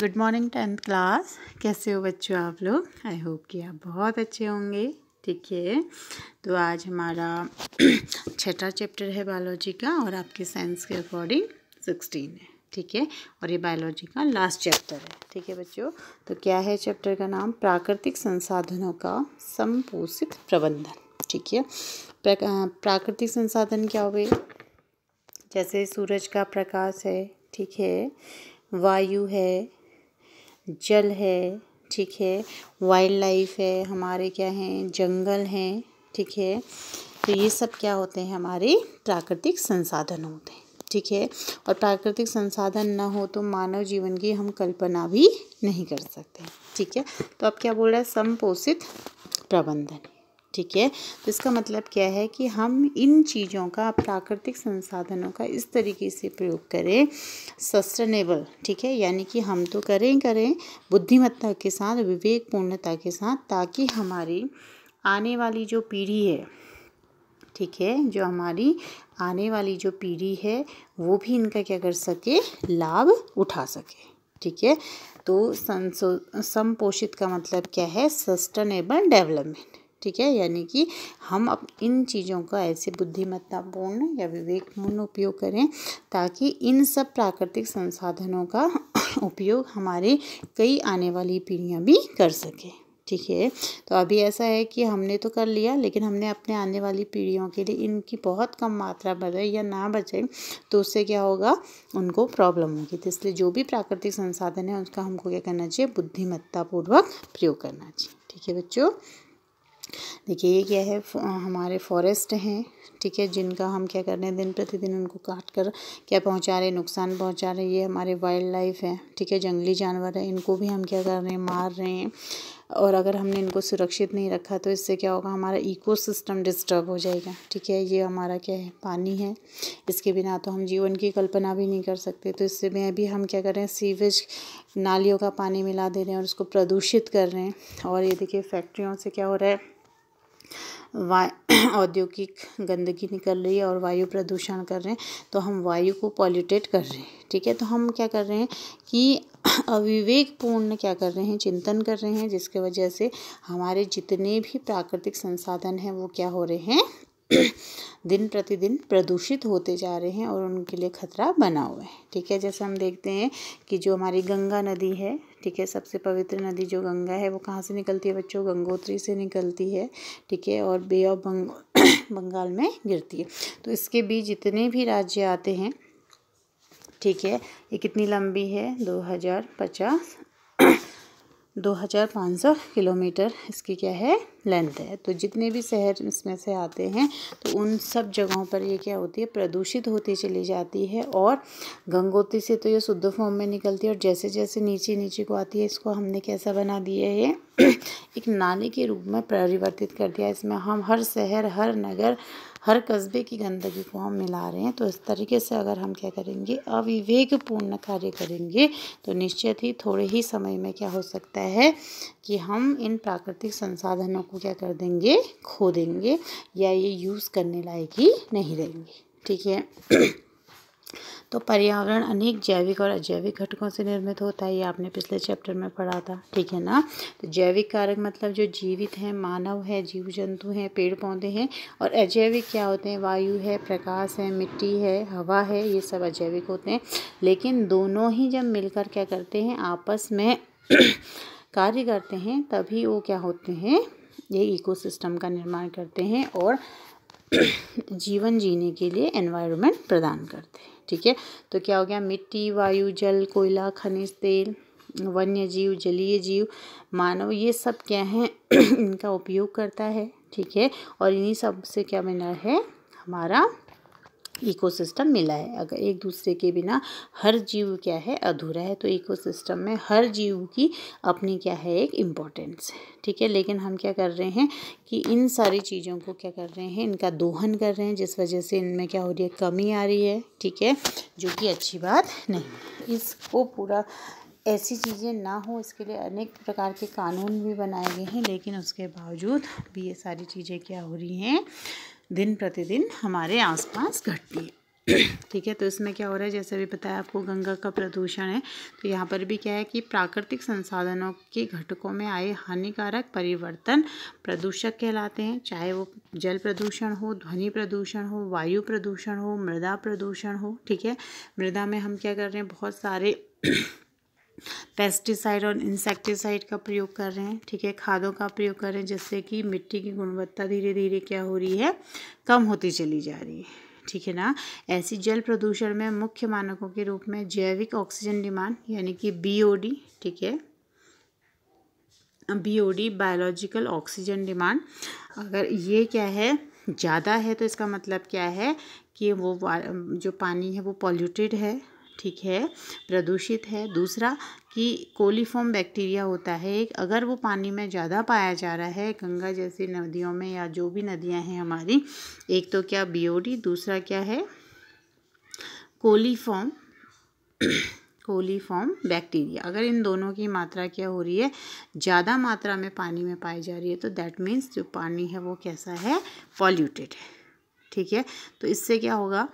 good morning tenth class कैसे हो बच्चों आप लोग आई होप कि आप बहुत अच्छे होंगे ठीक है तो आज हमारा छठा चैप्टर है बायोलॉजी का और आपके साइंस के अकॉर्डिंग सिक्सटीन है ठीक है और ये बायोलॉजी का लास्ट चैप्टर है ठीक है बच्चों तो क्या है चैप्टर का नाम प्राकृतिक संसाधनों का संपोषित प्रबंधन ठीक है प्राकृतिक संसाधन क्या हुए जैसे सूरज का प्रकाश है ठीक है वायु है जल है ठीक है वाइल्ड लाइफ है हमारे क्या हैं जंगल हैं ठीक है तो ये सब क्या होते हैं हमारे प्राकृतिक संसाधन होते हैं ठीक है और प्राकृतिक संसाधन ना हो तो मानव जीवन की हम कल्पना भी नहीं कर सकते ठीक है तो अब क्या बोल रहा है समपोषित प्रबंधन ठीक है तो इसका मतलब क्या है कि हम इन चीज़ों का प्राकृतिक संसाधनों का इस तरीके से प्रयोग करें सस्टेनेबल ठीक है यानी कि हम तो करें करें बुद्धिमत्ता के साथ विवेक पूर्णता के साथ ताकि हमारी आने वाली जो पीढ़ी है ठीक है जो हमारी आने वाली जो पीढ़ी है वो भी इनका क्या कर सके लाभ उठा सके ठीक है तो संसो संपोषित का मतलब क्या है सस्टेनेबल डेवलपमेंट ठीक है यानी कि हम अब इन चीज़ों का ऐसे बुद्धिमत्तापूर्ण या विवेकपूर्ण उपयोग करें ताकि इन सब प्राकृतिक संसाधनों का उपयोग हमारे कई आने वाली पीढ़ियाँ भी कर सकें ठीक है तो अभी ऐसा है कि हमने तो कर लिया लेकिन हमने अपने आने वाली पीढ़ियों के लिए इनकी बहुत कम मात्रा बचाई या ना बचाए तो उससे क्या होगा उनको प्रॉब्लम होगी तो इसलिए जो भी प्राकृतिक संसाधन है उसका हमको क्या करना चाहिए बुद्धिमत्तापूर्वक प्रयोग करना चाहिए ठीक है बच्चों देखिए ये क्या है हमारे फॉरेस्ट हैं ठीक है जिनका हम क्या कर रहे हैं दिन प्रतिदिन उनको काट कर क्या पहुंचा रहे हैं नुकसान पहुंचा रहे हैं ये हमारे वाइल्ड लाइफ है ठीक है जंगली जानवर है इनको भी हम क्या कर रहे हैं मार रहे हैं और अगर हमने इनको सुरक्षित नहीं रखा तो इससे क्या होगा हमारा इकोसिस्टम डिस्टर्ब हो जाएगा ठीक है ये हमारा क्या है पानी है इसके बिना तो हम जीवन की कल्पना भी नहीं कर सकते तो इससे में भी हम क्या कर रहे हैं सीवेज नालियों का पानी मिला दे रहे हैं और उसको प्रदूषित कर रहे हैं और ये देखिए फैक्ट्रियों से क्या हो रहा है औद्योगिक गंदगी निकल रही है और वायु प्रदूषण कर रहे हैं तो हम वायु को पॉल्यूटेट कर रहे हैं ठीक है तो हम क्या कर रहे हैं कि अविवेकपूर्ण क्या कर रहे हैं चिंतन कर रहे हैं जिसके वजह से हमारे जितने भी प्राकृतिक संसाधन हैं वो क्या हो रहे हैं दिन प्रतिदिन प्रदूषित होते जा रहे हैं और उनके लिए खतरा बना हुआ है ठीक है जैसे हम देखते हैं कि जो हमारी गंगा नदी है ठीक है सबसे पवित्र नदी जो गंगा है वो कहाँ से निकलती है बच्चों गंगोत्री से निकलती है ठीक है और बे ऑफ बंग बंगाल में गिरती है तो इसके बीच जितने भी राज्य आते हैं ठीक है ये कितनी लंबी है दो हज़ार पचास दो हज़ार पाँच सौ किलोमीटर इसकी क्या है लेंथ है तो जितने भी शहर इसमें से आते हैं तो उन सब जगहों पर ये क्या होती है प्रदूषित होती चली जाती है और गंगोत्री से तो ये शुद्ध फॉर्म में निकलती है और जैसे जैसे नीचे नीचे को आती है इसको हमने कैसा बना दिया है एक नाले के रूप में परिवर्तित कर दिया इसमें हम हर शहर हर नगर हर कस्बे की गंदगी को हम मिला रहे हैं तो इस तरीके से अगर हम क्या करेंगे अविवेकपूर्ण कार्य करेंगे तो निश्चित ही थोड़े ही समय में क्या हो सकता है कि हम इन प्राकृतिक संसाधनों को क्या कर देंगे खो देंगे या ये यूज़ करने लायक ही नहीं रहेंगे ठीक है तो पर्यावरण अनेक जैविक और अजैविक घटकों से निर्मित होता है ये आपने पिछले चैप्टर में पढ़ा था ठीक है ना तो जैविक कारक मतलब जो जीवित हैं मानव है जीव जंतु हैं पेड़ पौधे हैं और अजैविक क्या होते हैं वायु है प्रकाश है मिट्टी है हवा है ये सब अजैविक होते हैं लेकिन दोनों ही जब मिलकर क्या करते हैं आपस में कार्य करते हैं तभी वो क्या होते हैं ये इकोसिस्टम का निर्माण करते हैं और जीवन जीने के लिए एनवायरनमेंट प्रदान करते हैं ठीक है तो क्या हो गया मिट्टी वायु जल कोयला खनिज तेल वन्य जीव जलीय जीव मानव ये सब क्या हैं इनका उपयोग करता है ठीक है और इन्हीं सब से क्या बना है हमारा इकोसिस्टम मिला है अगर एक दूसरे के बिना हर जीव क्या है अधूरा है तो इकोसिस्टम में हर जीव की अपनी क्या है एक इम्पोर्टेंस है ठीक है लेकिन हम क्या कर रहे हैं कि इन सारी चीज़ों को क्या कर रहे हैं इनका दोहन कर रहे हैं जिस वजह से इनमें क्या हो रही है कमी आ रही है ठीक है जो कि अच्छी बात नहीं इसको पूरा ऐसी चीज़ें ना हो इसके लिए अनेक प्रकार के कानून भी बनाए गए हैं लेकिन उसके बावजूद भी ये सारी चीज़ें क्या हो रही हैं दिन प्रतिदिन हमारे आसपास घटती है ठीक है तो इसमें क्या हो रहा है जैसे अभी बताया आपको गंगा का प्रदूषण है तो यहाँ पर भी क्या है कि प्राकृतिक संसाधनों के घटकों में आए हानिकारक परिवर्तन प्रदूषक कहलाते हैं चाहे वो जल प्रदूषण हो ध्वनि प्रदूषण हो वायु प्रदूषण हो मृदा प्रदूषण हो ठीक है मृदा में हम क्या कर रहे हैं बहुत सारे पेस्टिसाइड और इंसेक्टिसाइड का प्रयोग कर रहे हैं ठीक है खादों का प्रयोग कर रहे हैं जिससे कि मिट्टी की गुणवत्ता धीरे धीरे क्या हो रही है कम होती चली जा रही है ठीक है ना ऐसी जल प्रदूषण में मुख्य मानकों के रूप में जैविक ऑक्सीजन डिमांड यानी कि बी ठीक है बीओडी बायोलॉजिकल ऑक्सीजन डिमांड अगर ये क्या है ज़्यादा है तो इसका मतलब क्या है कि वो जो पानी है वो पॉल्यूटेड है ठीक है प्रदूषित है दूसरा कि कोलीफॉर्म बैक्टीरिया होता है एक अगर वो पानी में ज़्यादा पाया जा रहा है गंगा जैसी नदियों में या जो भी नदियां हैं हमारी एक तो क्या बीओडी दूसरा क्या है कोलीफॉर्म कोलीफॉर्म बैक्टीरिया अगर इन दोनों की मात्रा क्या हो रही है ज़्यादा मात्रा में पानी में पाई जा रही है तो दैट मीन्स जो पानी है वो कैसा है पॉल्यूटेड है ठीक है तो इससे क्या होगा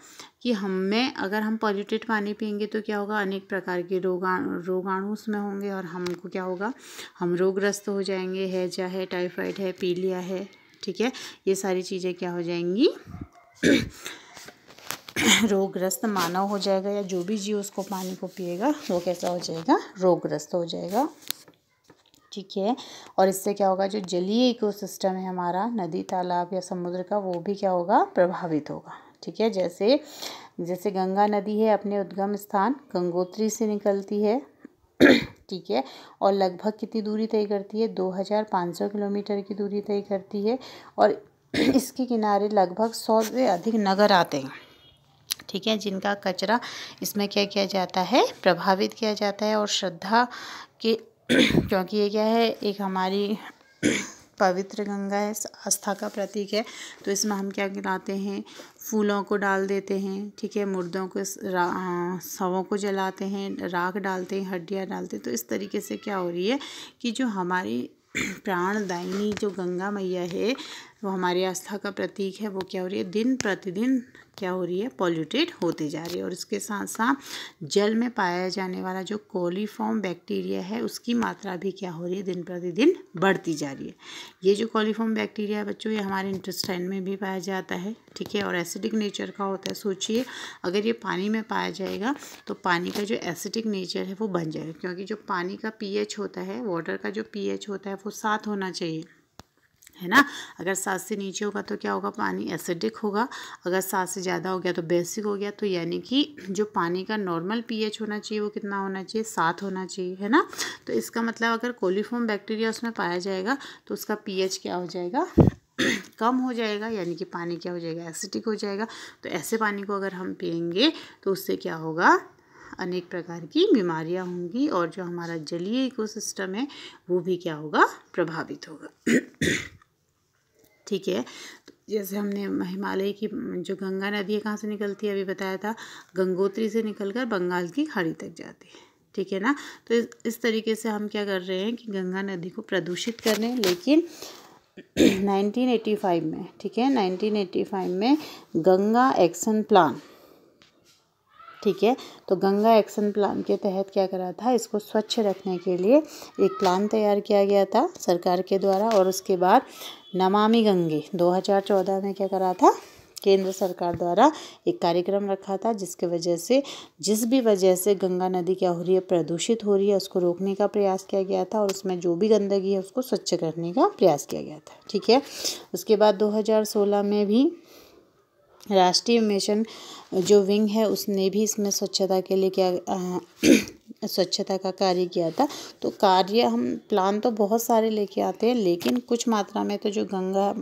कि हमें अगर हम पॉल्यूटेड पानी पियेंगे तो क्या होगा अनेक प्रकार के रोगाणु रोगाणु उसमें होंगे और हमको क्या होगा हम रोगग्रस्त हो जाएंगे हैजा है टाइफाइड है पीलिया है ठीक है ये सारी चीज़ें क्या हो जाएंगी रोगग्रस्त मानव हो जाएगा या जो भी जीव उसको पानी को पिएगा वो कैसा हो जाएगा रोगग्रस्त हो जाएगा ठीक है और इससे क्या होगा जो जलीय इकोसिस्टम है हमारा नदी तालाब या समुद्र का वो भी क्या होगा प्रभावित होगा ठीक है जैसे जैसे गंगा नदी है अपने उद्गम स्थान गंगोत्री से निकलती है ठीक है और लगभग कितनी दूरी तय करती है 2500 किलोमीटर की दूरी तय करती है और इसके किनारे लगभग सौ से अधिक नगर आते हैं ठीक है जिनका कचरा इसमें क्या किया जाता है प्रभावित किया जाता है और श्रद्धा के क्योंकि ये क्या है एक हमारी पवित्र गंगा है आस्था का प्रतीक है तो इसमें हम क्या गिराते हैं फूलों को डाल देते हैं ठीक है मुर्दों को सवों को जलाते हैं राख डालते हैं हड्डियाँ डालते हैं तो इस तरीके से क्या हो रही है कि जो हमारी प्राणदायिनी जो गंगा मैया है वो हमारी आस्था का प्रतीक है वो क्या हो रही है दिन प्रतिदिन क्या हो रही है पॉल्यूटेड होती जा रही है और इसके साथ साथ जल में पाया जाने वाला जो कॉलीफॉर्म बैक्टीरिया है उसकी मात्रा भी क्या हो रही है दिन प्रतिदिन बढ़ती जा रही है ये जो कॉलीफॉर्म बैक्टीरिया है बच्चों ये हमारे इंटेस्टाइन में भी पाया जाता है ठीक है और एसिडिक नेचर का होता है सोचिए अगर ये पानी में पाया जाएगा तो पानी का जो एसिडिक नेचर है वो बन जाएगा क्योंकि जो पानी का पी होता है वाटर का जो पी होता है वो सात होना चाहिए है ना अगर सात से नीचे होगा तो क्या होगा पानी एसिडिक होगा अगर सात से ज़्यादा हो गया तो बेसिक हो गया तो यानी कि जो पानी का नॉर्मल पीएच होना चाहिए वो कितना होना चाहिए सात होना चाहिए है ना तो इसका मतलब अगर कोलीफॉर्म बैक्टीरिया उसमें पाया जाएगा तो उसका पीएच क्या हो जाएगा कम हो जाएगा यानी कि पानी क्या हो जाएगा एसिडिक हो जाएगा तो ऐसे पानी को अगर हम पियेंगे तो उससे क्या होगा अनेक प्रकार की बीमारियाँ होंगी और जो हमारा जलीय इकोसिस्टम है वो भी क्या होगा प्रभावित होगा ठीक है जैसे हमने हिमालय की जो गंगा नदी है कहाँ से निकलती है अभी बताया था गंगोत्री से निकलकर बंगाल की खाड़ी तक जाती है ठीक है ना तो इस, इस तरीके से हम क्या कर रहे हैं कि गंगा नदी को प्रदूषित कर रहे हैं लेकिन 1985 में ठीक है 1985 में गंगा एक्शन प्लान ठीक है तो गंगा एक्शन प्लान के तहत क्या करा था इसको स्वच्छ रखने के लिए एक प्लान तैयार किया गया था सरकार के द्वारा और उसके बाद नमामि गंगे 2014 में क्या करा था केंद्र सरकार द्वारा एक कार्यक्रम रखा था जिसके वजह से जिस भी वजह से गंगा नदी क्या हो रही है प्रदूषित हो रही है उसको रोकने का प्रयास किया गया था और उसमें जो भी गंदगी है उसको स्वच्छ करने का प्रयास किया गया था ठीक है उसके बाद 2016 में भी राष्ट्रीय मिशन जो विंग है उसने भी इसमें स्वच्छता के लिए क्या स्वच्छता का कार्य किया था तो कार्य हम प्लान तो बहुत सारे लेके आते हैं लेकिन कुछ मात्रा में तो जो गंगा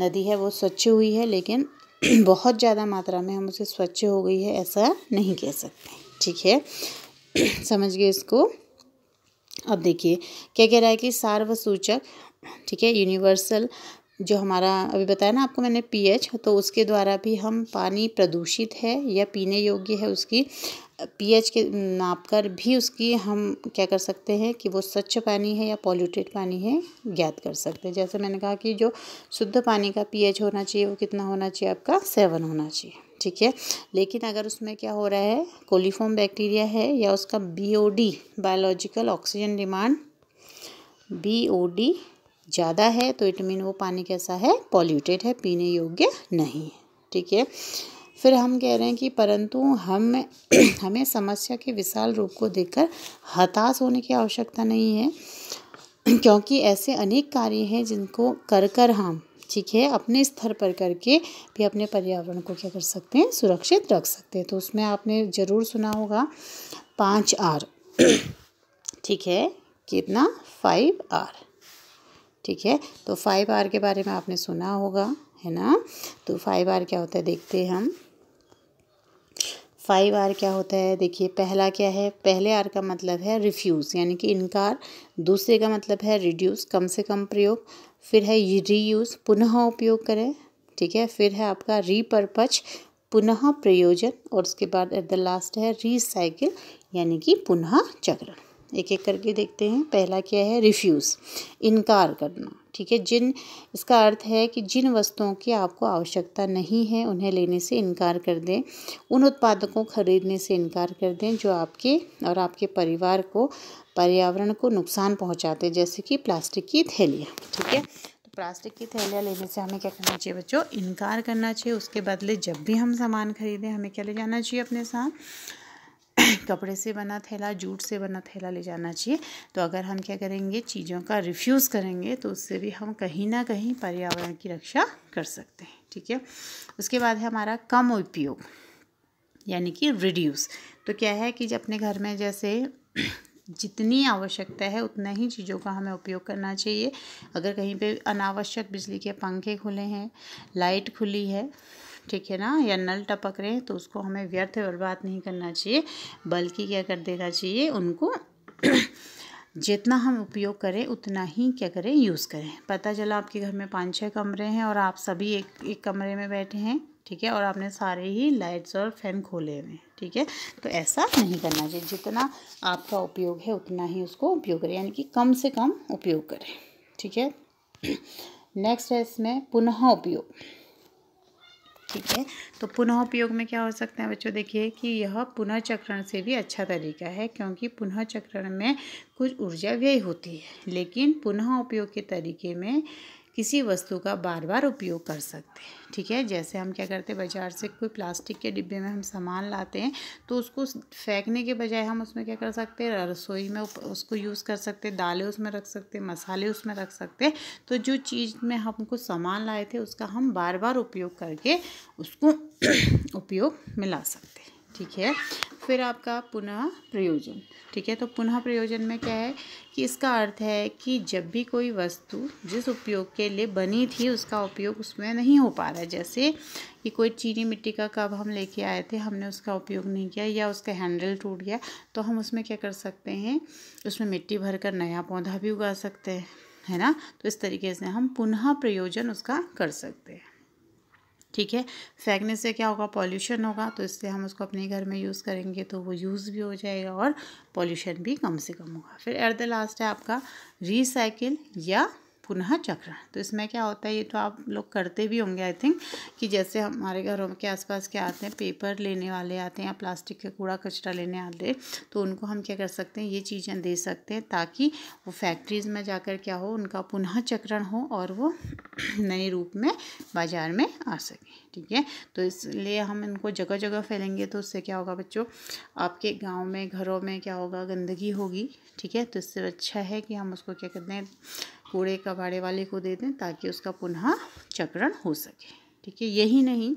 नदी है वो स्वच्छ हुई है लेकिन बहुत ज़्यादा मात्रा में हम उसे स्वच्छ हो गई है ऐसा नहीं कह सकते ठीक है समझ गए इसको अब देखिए क्या कह रहा है कि सार्वसूचक ठीक है यूनिवर्सल जो हमारा अभी बताया ना आपको मैंने पीएच तो उसके द्वारा भी हम पानी प्रदूषित है या पीने योग्य है उसकी पीएच के नाप कर भी उसकी हम क्या कर सकते हैं कि वो स्वच्छ पानी है या पॉल्यूटेड पानी है ज्ञात कर सकते हैं जैसे मैंने कहा कि जो शुद्ध पानी का पीएच होना चाहिए वो कितना होना चाहिए आपका सेवन होना चाहिए ठीक है लेकिन अगर उसमें क्या हो रहा है कोलीफॉर्म बैक्टीरिया है या उसका B O D biological oxygen demand B O D ज़्यादा है तो इट मीन वो पानी कैसा है पॉल्यूटेड है पीने योग्य नहीं है ठीक है फिर हम कह रहे हैं कि परंतु हम हमें समस्या के विशाल रूप को देखकर हताश होने की आवश्यकता नहीं है क्योंकि ऐसे अनेक कार्य हैं जिनको कर कर हम ठीक है अपने स्तर पर करके भी अपने पर्यावरण को क्या कर सकते हैं सुरक्षित रख सकते हैं तो उसमें आपने ज़रूर सुना होगा पाँच आर ठीक है कितना फाइव आर ठीक है तो फाइव आर के बारे में आपने सुना होगा है ना तो फाइव आर क्या होता है देखते हैं हम फाइव आर क्या होता है देखिए पहला क्या है पहले आर का मतलब है रिफ्यूज़ यानी कि इनकार दूसरे का मतलब है रिड्यूस कम से कम प्रयोग फिर है रीयूज़ पुनः उपयोग करें ठीक है फिर है आपका रीपर्पज पुनः प्रयोजन और उसके बाद एट द लास्ट है रिसाइकिल यानी कि पुनः चक्रण एक एक करके देखते हैं पहला क्या है रिफ्यूज़ इनकार करना ठीक है जिन इसका अर्थ है कि जिन वस्तुओं की आपको आवश्यकता नहीं है उन्हें लेने से इनकार कर दें उन उत्पादों को खरीदने से इनकार कर दें जो आपके और आपके परिवार को पर्यावरण को नुकसान पहुंचाते जैसे कि प्लास्टिक की थैलियाँ ठीक है तो प्लास्टिक की थैलियाँ लेने से हमें क्या करना चाहिए बच्चों इनकार करना चाहिए उसके बदले जब भी हम सामान खरीदें हमें क्या ले जाना चाहिए अपने साथ कपड़े से बना थैला जूट से बना थैला ले जाना चाहिए तो अगर हम क्या करेंगे चीज़ों का रिफ्यूज़ करेंगे तो उससे भी हम कहीं ना कहीं पर्यावरण की रक्षा कर सकते हैं ठीक है उसके बाद है हमारा कम उपयोग यानी कि रिड्यूस तो क्या है कि जब अपने घर में जैसे जितनी आवश्यकता है उतना ही चीज़ों का हमें उपयोग करना चाहिए अगर कहीं पे अनावश्यक बिजली के पंखे खुले हैं लाइट खुली है ठीक है ना या नल टपक रहे हैं तो उसको हमें व्यर्थ बर्बाद नहीं करना चाहिए बल्कि क्या कर देना चाहिए उनको जितना हम उपयोग करें उतना ही क्या करें यूज़ करें पता चला आपके घर में पाँच छः कमरे हैं और आप सभी एक एक कमरे में बैठे हैं ठीक है और आपने सारे ही लाइट्स और फैन खोले हुए हैं ठीक है तो ऐसा नहीं करना चाहिए जितना आपका उपयोग है उतना ही उसको उपयोग करें यानी कि कम से कम उपयोग करें ठीक है नेक्स्ट है इसमें पुनः उपयोग ठीक है तो पुनः उपयोग में क्या हो सकता है बच्चों देखिए कि यह पुनः चक्रण से भी अच्छा तरीका है क्योंकि पुनः चक्रण में कुछ ऊर्जा व्यय होती है लेकिन पुनः उपयोग के तरीके में किसी वस्तु का बार बार उपयोग कर सकते हैं ठीक है जैसे हम क्या करते हैं बाज़ार से कोई प्लास्टिक के डिब्बे में हम सामान लाते हैं तो उसको फेंकने के बजाय हम उसमें क्या कर सकते हैं रसोई में उसको यूज़ कर सकते हैं दालें उसमें रख सकते हैं मसाले उसमें रख सकते हैं तो जो चीज़ में हमको सामान लाए थे उसका हम बार बार उपयोग करके उसको उपयोग में ला सकते हैं ठीक है फिर आपका पुनः प्रयोजन ठीक है तो पुनः प्रयोजन में क्या है कि इसका अर्थ है कि जब भी कोई वस्तु जिस उपयोग के लिए बनी थी उसका उपयोग उसमें नहीं हो पा रहा है जैसे कि कोई चीनी मिट्टी का कप हम लेके आए थे हमने उसका उपयोग नहीं किया या उसका हैंडल टूट गया तो हम उसमें क्या कर सकते हैं उसमें मिट्टी भरकर नया पौधा भी उगा सकते हैं है ना तो इस तरीके से हम पुनः प्रयोजन उसका कर सकते हैं ठीक है फेंकने से क्या होगा पॉल्यूशन होगा तो इससे हम उसको अपने घर में यूज़ करेंगे तो वो यूज़ भी हो जाएगा और पॉल्यूशन भी कम से कम होगा फिर एट द लास्ट है आपका रिसाइकिल या पुनः चक्रण तो इसमें क्या होता है ये तो आप लोग करते भी होंगे आई थिंक कि जैसे हमारे घरों के आसपास क्या आते हैं पेपर लेने वाले आते हैं या प्लास्टिक का कूड़ा कचरा लेने आते हैं तो उनको हम क्या कर सकते हैं ये चीज़ें दे सकते हैं ताकि वो फैक्ट्रीज़ में जाकर क्या हो उनका पुनः चक्रण हो और वो नए रूप में बाज़ार में आ सके ठीक है तो इसलिए हम इनको जगह जगह फैलेंगे तो उससे क्या होगा बच्चों आपके गाँव में घरों में क्या होगा गंदगी होगी ठीक है तो इससे अच्छा है कि हम उसको क्या करते हैं कूड़े कबाड़े वाले को दे दें ताकि उसका पुनः चक्रण हो सके ठीक है यही नहीं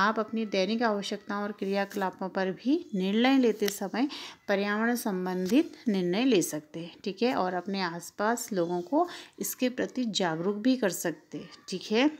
आप अपनी दैनिक आवश्यकताओं और क्रियाकलापों पर भी निर्णय लेते समय पर्यावरण संबंधित निर्णय ले सकते हैं ठीक है और अपने आसपास लोगों को इसके प्रति जागरूक भी कर सकते हैं ठीक है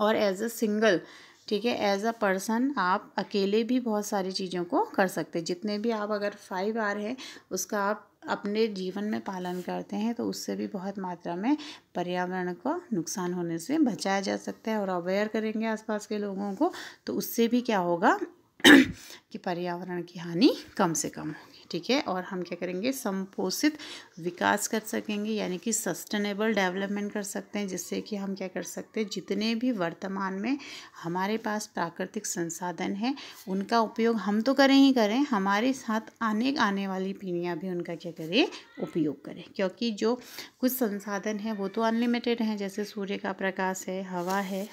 और एज अ सिंगल ठीक है एज अ पर्सन आप अकेले भी बहुत सारी चीज़ों को कर सकते हैं जितने भी आप अगर फाइव आर हैं उसका आप अपने जीवन में पालन करते हैं तो उससे भी बहुत मात्रा में पर्यावरण को नुकसान होने से बचाया जा सकता है और अवेयर करेंगे आसपास के लोगों को तो उससे भी क्या होगा कि पर्यावरण की हानि कम से कम होगी ठीक है और हम क्या करेंगे संपोषित विकास कर सकेंगे यानी कि सस्टेनेबल डेवलपमेंट कर सकते हैं जिससे कि हम क्या कर सकते हैं जितने भी वर्तमान में हमारे पास प्राकृतिक संसाधन है उनका उपयोग हम तो करें ही करें हमारे साथ आने आने वाली पीढ़ियाँ भी उनका क्या करें उपयोग करें क्योंकि जो कुछ संसाधन हैं वो तो अनलिमिटेड हैं जैसे सूर्य का प्रकाश है हवा है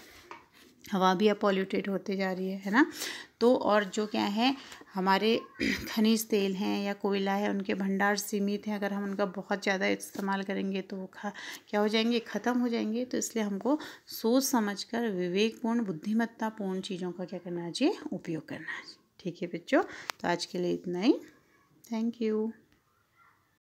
हवा भी अब पॉल्यूटेड होते जा रही है है ना तो और जो क्या है हमारे खनिज तेल हैं या कोयला है उनके भंडार सीमित हैं अगर हम उनका बहुत ज़्यादा इस्तेमाल करेंगे तो वो खा क्या हो जाएंगे ख़त्म हो जाएंगे तो इसलिए हमको सोच समझ कर विवेकपूर्ण बुद्धिमत्तापूर्ण चीज़ों का क्या करना चाहिए उपयोग करना चाहिए ठीक है बच्चों तो आज के लिए इतना ही थैंक यू